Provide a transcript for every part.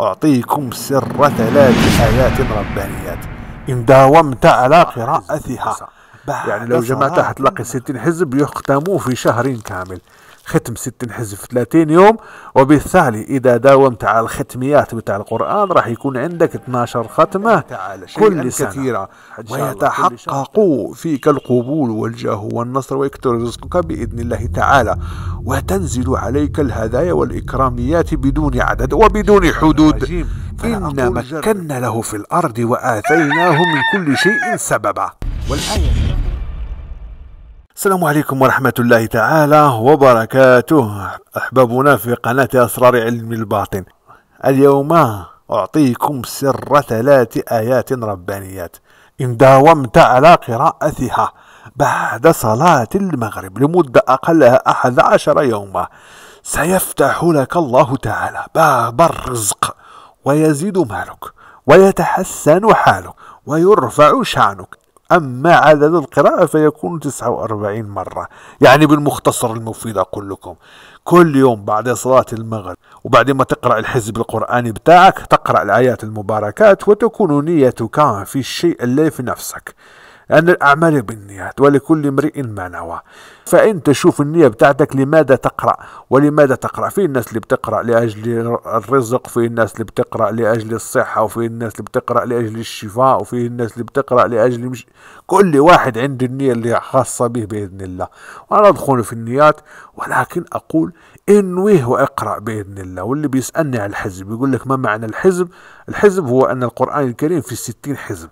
أعطيكم سر ثلاث آيات ربانيات إن داومت على قراءتها يعني لو جمعتها حتلاقي 60 حزب يختموا في شهر كامل ختم 60 حزب في 30 يوم وبالتالي إذا داومت على الختميات بتاع القرآن راح يكون عندك 12 ختمة كل سنة كثيرة ويتحقق فيك القبول والجاه والنصر ويكثر رزقك بإذن الله تعالى وتنزل عليك الهدايا والإكراميات بدون عدد وبدون حدود إنا مكنا له في الأرض وآتيناه من كل شيء سببا والآية السلام عليكم ورحمة الله تعالى وبركاته أحبابنا في قناة أسرار علم الباطن اليوم أعطيكم سر ثلاث آيات ربانيات إن داومت على قراءتها بعد صلاة المغرب لمدة أقلها أحد عشر يوما سيفتح لك الله تعالى باب الرزق ويزيد مالك ويتحسن حالك ويرفع شانك أما عدد القراءة فيكون 49 مرة يعني بالمختصر المفيد أقول لكم كل يوم بعد صلاة المغرب وبعد ما تقرأ الحزب القرآني بتاعك تقرأ الآيات المباركات وتكون نيتك في الشيء اللي في نفسك أن الأعمال بالنيات ولكل امرئ ما نوى فأنت شوف النية بتاعتك لماذا تقرأ ولماذا تقرأ في الناس اللي بتقرأ لأجل الرزق في الناس اللي بتقرأ لأجل الصحة وفي الناس اللي بتقرأ لأجل الشفاء وفي الناس اللي بتقرأ لأجل مش... كل واحد عنده النية اللي خاصة به بإذن الله وأنا أدخل في النيات ولكن أقول انويه واقرأ بإذن الله واللي بيسألني على الحزب يقول لك ما معنى الحزب الحزب هو أن القرآن الكريم في ستين حزب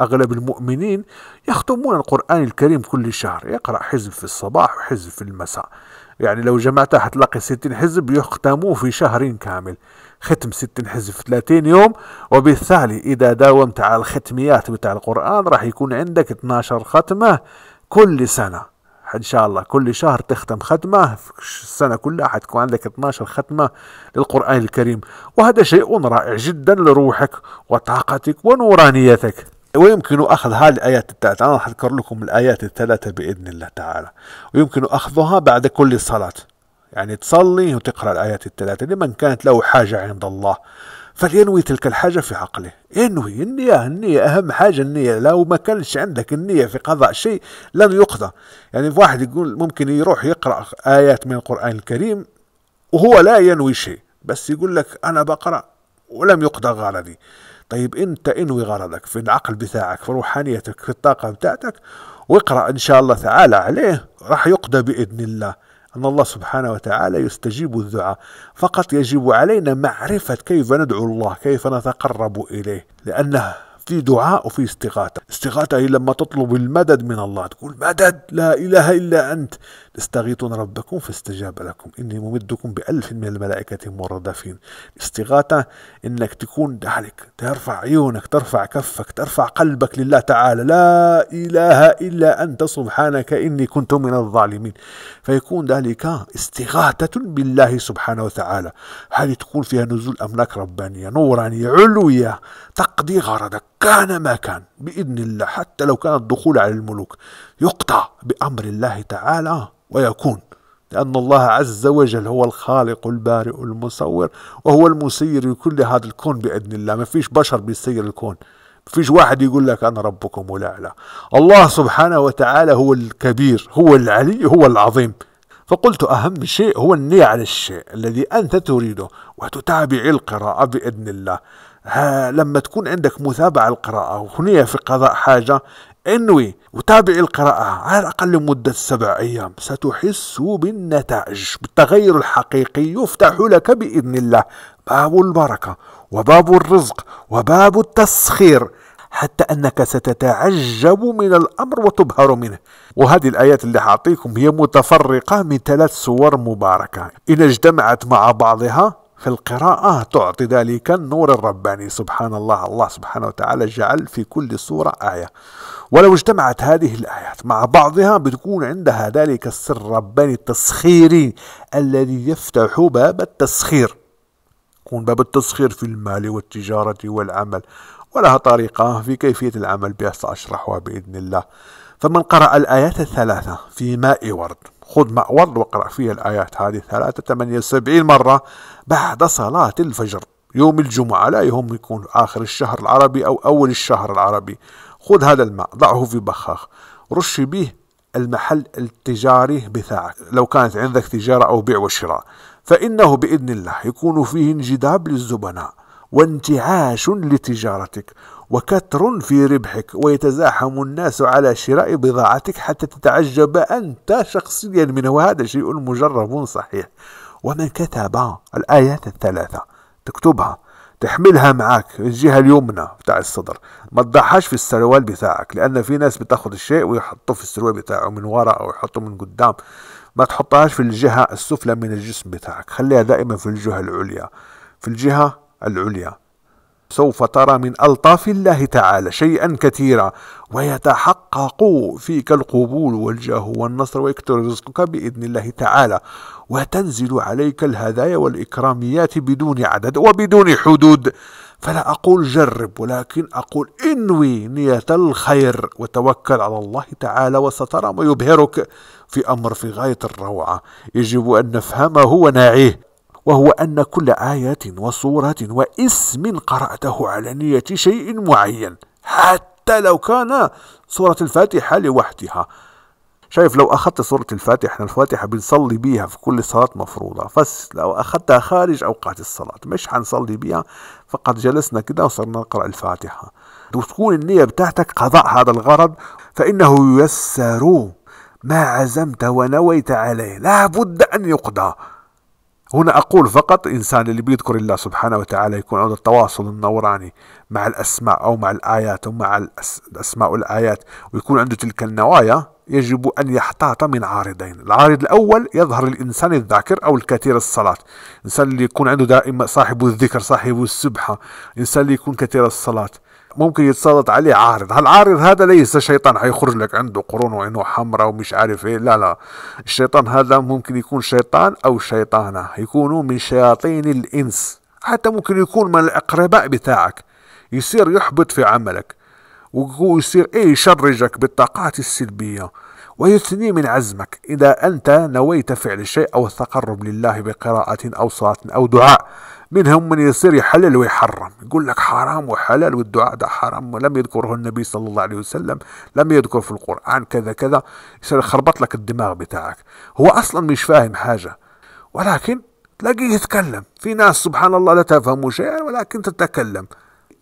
أغلب المؤمنين يختمون القرآن الكريم كل شهر يقرأ حزب في الصباح وحزب في المساء يعني لو جمعتها حتلاقي ستين حزب يختموا في شهر كامل ختم ستين حزب في ثلاثين يوم وبالتالي إذا داومت على الختميات بتاع القرآن راح يكون عندك 12 ختمة كل سنة إن شاء الله كل شهر تختم ختمة في السنة كلها حتكون عندك 12 ختمة للقرآن الكريم وهذا شيء رائع جدا لروحك وطاقتك ونورانيتك ويمكن أخذ هذه الآيات الثلاث أنا راح أذكر لكم الآيات الثلاثة بإذن الله تعالى ويمكن أخذها بعد كل صلاة يعني تصلي وتقرأ الآيات الثلاثة لمن كانت له حاجة عند الله فلينوي تلك الحاجة في عقله ينوي النية النية أهم حاجة النية لو ما كانش عندك النية في قضاء شيء لن يقضى يعني واحد يقول ممكن يروح يقرأ آيات من القرآن الكريم وهو لا ينوي شيء بس يقول لك أنا بقرأ ولم يقضى غرضي طيب انت انوي غرضك في العقل بتاعك في روحانيتك في الطاقة بتاعتك واقرأ ان شاء الله تعالى عليه راح يقضى بإذن الله أن الله سبحانه وتعالى يستجيب الدعاء فقط يجب علينا معرفة كيف ندعو الله كيف نتقرب إليه لأنه في دعاء وفي استغاثة استغاثة هي لما تطلب المدد من الله تقول مدد لا إله إلا أنت تستغيثون ربكم فاستجاب لكم إني ممدكم بألف من الملائكة مردفين استغاثة إنك تكون دعلك ترفع عيونك ترفع كفك ترفع قلبك لله تعالى لا إله إلا أنت سبحانك إني كنت من الظالمين فيكون ذلك استغاثة بالله سبحانه وتعالى هل تكون فيها نزول أملاك ربانية نورانية علوية تقضي غرضك كان ما كان بإذن الله حتى لو كان الدخول على الملوك يقطع بأمر الله تعالى ويكون لأن الله عز وجل هو الخالق البارئ المصور وهو المسير لكل هذا الكون بإذن الله ما فيش بشر بيسير الكون فيش واحد يقول لك أنا ربكم والأعلى الله سبحانه وتعالى هو الكبير هو العلي هو العظيم فقلت أهم شيء هو النية على الشيء الذي أنت تريده وتتابع القراءة بإذن الله لما تكون عندك متابعة القراءة وخنية في قضاء حاجة انوي وتابع القراءة على الأقل مدة سبع أيام ستحس بالنتائج بالتغير الحقيقي يفتح لك بإذن الله باب البركة وباب الرزق وباب التسخير حتى أنك ستتعجب من الأمر وتبهر منه وهذه الآيات اللي حاعطيكم هي متفرقة من ثلاث سور مباركة إن اجتمعت مع بعضها في القراءة تعطي ذلك النور الرباني سبحان الله الله سبحانه وتعالى جعل في كل سورة آية ولو اجتمعت هذه الآيات مع بعضها بتكون عندها ذلك السر الرباني التسخيري الذي يفتح باب التسخير يكون باب التسخير في المال والتجارة والعمل ولها طريقة في كيفية العمل بها سأشرحها بإذن الله فمن قرأ الآيات الثلاثة في ماء ورد خذ ماء ورد واقرأ فيه الآيات هذه الثلاثة 78 مرة بعد صلاة الفجر يوم الجمعة لا يهم يكون آخر الشهر العربي أو أول الشهر العربي خذ هذا الماء ضعه في بخاخ رش به المحل التجاري بتاعك لو كانت عندك تجارة أو بيع وشراء فإنه بإذن الله يكون فيه انجذاب للزبناء وانتعاش لتجارتك وكتر في ربحك ويتزاحم الناس على شراء بضاعتك حتى تتعجب أنت شخصيا منه وهذا شيء مجرب صحيح ومن كتب الآيات الثلاثة تكتبها تحملها معاك الجهة اليمنى بتاع الصدر ما تضعهاش في السروال بتاعك لأن في ناس بتاخد الشيء ويحطه في السروال بتاعه من ورا أو يحطه من قدام ما تحطهاش في الجهة السفلى من الجسم بتاعك خليها دائما في الجهة العليا في الجهة العليا سوف ترى من ألطاف الله تعالى شيئا كثيرا ويتحقق فيك القبول والجاه والنصر ويكثر رزقك بإذن الله تعالى وتنزل عليك الهدايا والإكراميات بدون عدد وبدون حدود فلا أقول جرب ولكن أقول انوي نية الخير وتوكل على الله تعالى وسترى ما يبهرك في أمر في غاية الروعة يجب أن نفهمه ونعيه وهو أن كل آية وصورة واسم قرأته على نية شيء معين حتى لو كان سورة الفاتحة لوحدها شايف لو أخذت سورة الفاتحة الفاتحة بنصلي بيها في كل صلاة مفروضة بس لو أخذتها خارج أوقات الصلاة مش حنصلي بيها فقد جلسنا كده وصرنا نقرأ الفاتحة وتكون النية بتاعتك قضاء هذا الغرض فإنه ييسر ما عزمت ونويت عليه لا بد أن يقضى هنا أقول فقط إنسان اللي بيذكر الله سبحانه وتعالى يكون عنده التواصل النوراني مع الأسماء أو مع الآيات أو مع الأسماء والآيات ويكون عنده تلك النوايا يجب أن يحتاط من عارضين العارض الأول يظهر الإنسان الذاكر أو الكثير الصلاة الإنسان اللي يكون عنده دائما صاحب الذكر صاحب السبحة الإنسان اللي يكون كثير الصلاة ممكن يتسلط عليه عارض هالعارض هذا ليس شيطان حيخرج لك عنده قرون وعينه حمراء ومش عارف ايه لا لا الشيطان هذا ممكن يكون شيطان او شيطانة يكونوا من شياطين الانس حتى ممكن يكون من الاقرباء بتاعك يصير يحبط في عملك ويصير ايه يشرجك بالطاقات السلبية ويثني من عزمك إذا أنت نويت فعل شيء أو التقرب لله بقراءة أو صلاة أو دعاء منهم من يصير يحلل ويحرم يقول لك حرام وحلال والدعاء ده حرام ولم يذكره النبي صلى الله عليه وسلم لم يذكر في القرآن كذا كذا يصير يخربط لك الدماغ بتاعك هو أصلا مش فاهم حاجة ولكن تلاقيه يتكلم في ناس سبحان الله لا تفهم شيئا ولكن تتكلم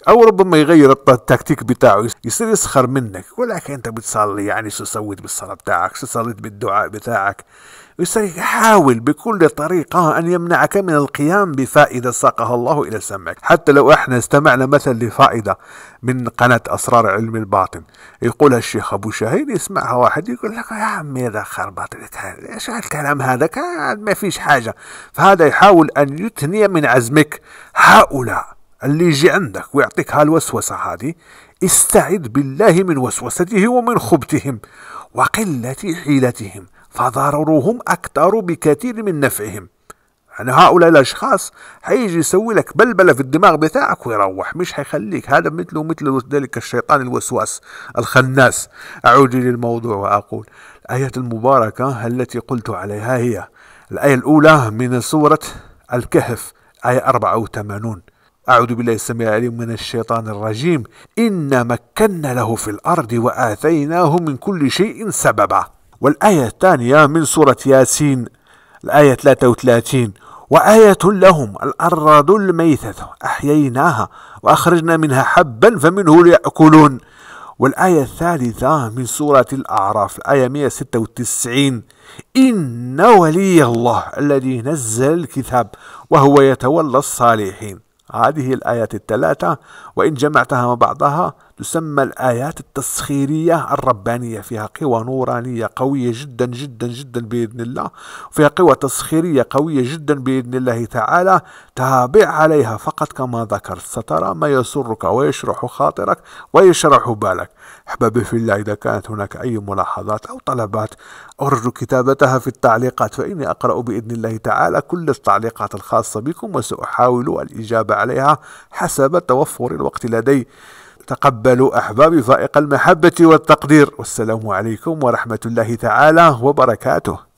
او ربما يغير التكتيك بتاعه يصير يسخر منك يقول لك انت بتصلي يعني شو سويت بالصلاه بتاعك شو صليت بالدعاء بتاعك ويصير يحاول بكل طريقه ان يمنعك من القيام بفائده ساقها الله الى سمعك حتى لو احنا استمعنا مثل لفائده من قناه اسرار علم الباطن يقولها الشيخ ابو شهيد يسمعها واحد يقول لك يا عمي هذا خربط ايش هالكلام هذا ما فيش حاجه فهذا يحاول ان يثني من عزمك هؤلاء اللي يجي عندك ويعطيك هالوسوسة هذه استعد بالله من وسوسته ومن خبثهم وقلة حيلتهم فضررهم أكثر بكثير من نفعهم يعني هؤلاء الأشخاص حيجي يسوي لك بلبلة في الدماغ بتاعك ويروح مش حيخليك هذا مثله مثل ذلك الشيطان الوسواس الخناس أعود للموضوع وأقول الآية المباركة التي قلت عليها هي الآية الأولى من سورة الكهف آية 84 أعوذ بالله السميع العليم من الشيطان الرجيم إنا مكنا له في الأرض وآتيناه من كل شيء سببا والآية الثانية من سورة ياسين الآية 33 وآية لهم الأرض الميتة أحييناها وأخرجنا منها حبا فمنه يأكلون والآية الثالثة من سورة الأعراف الآية 196 إن ولي الله الذي نزل الكتاب وهو يتولى الصالحين هذه الآيات الثلاثة وإن جمعتها مع بعضها تسمى الآيات التسخيرية الربانية فيها قوى نورانية قوية جدا جدا جدا بإذن الله وفيها قوى تسخيرية قوية جدا بإذن الله تعالى تابع عليها فقط كما ذكرت سترى ما يسرك ويشرح خاطرك ويشرح بالك أحبابي في الله إذا كانت هناك أي ملاحظات أو طلبات أرجو كتابتها في التعليقات فإني أقرأ بإذن الله تعالى كل التعليقات الخاصة بكم وسأحاول الإجابة عليها حسب توفر الوقت لدي تقبلوا أحبابي فائق المحبة والتقدير والسلام عليكم ورحمة الله تعالى وبركاته